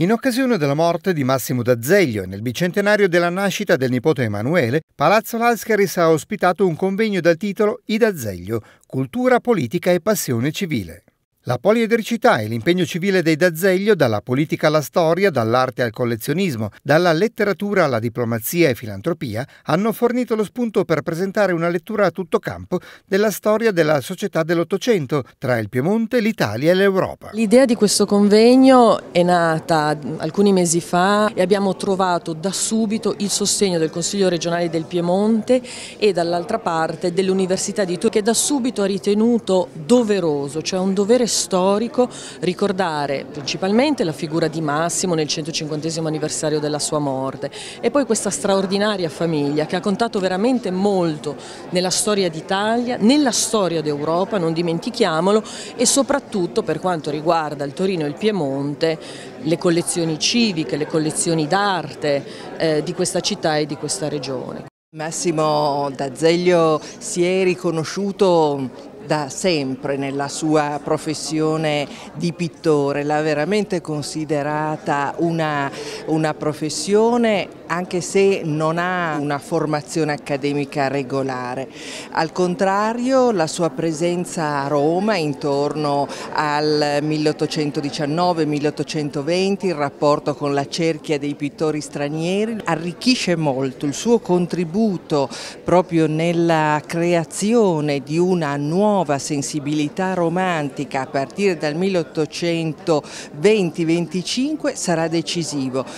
In occasione della morte di Massimo D'Azeglio e nel bicentenario della nascita del nipote Emanuele, Palazzo Lascaris ha ospitato un convegno dal titolo I D'Azeglio, cultura politica e passione civile. La poliedricità e l'impegno civile dei D'Azeglio dalla politica alla storia, dall'arte al collezionismo, dalla letteratura alla diplomazia e filantropia hanno fornito lo spunto per presentare una lettura a tutto campo della storia della società dell'Ottocento tra il Piemonte, l'Italia e l'Europa. L'idea di questo convegno è nata alcuni mesi fa e abbiamo trovato da subito il sostegno del Consiglio regionale del Piemonte e dall'altra parte dell'Università di Torino che da subito ha ritenuto doveroso, cioè un dovere storico, ricordare principalmente la figura di Massimo nel 150 anniversario della sua morte e poi questa straordinaria famiglia che ha contato veramente molto nella storia d'Italia, nella storia d'Europa, non dimentichiamolo, e soprattutto per quanto riguarda il Torino e il Piemonte, le collezioni civiche, le collezioni d'arte eh, di questa città e di questa regione. Massimo D'Azeglio si è riconosciuto da sempre nella sua professione di pittore, l'ha veramente considerata una, una professione anche se non ha una formazione accademica regolare. Al contrario, la sua presenza a Roma intorno al 1819-1820, il rapporto con la cerchia dei pittori stranieri, arricchisce molto il suo contributo proprio nella creazione di una nuova nuova sensibilità romantica a partire dal 1820-25 sarà decisivo.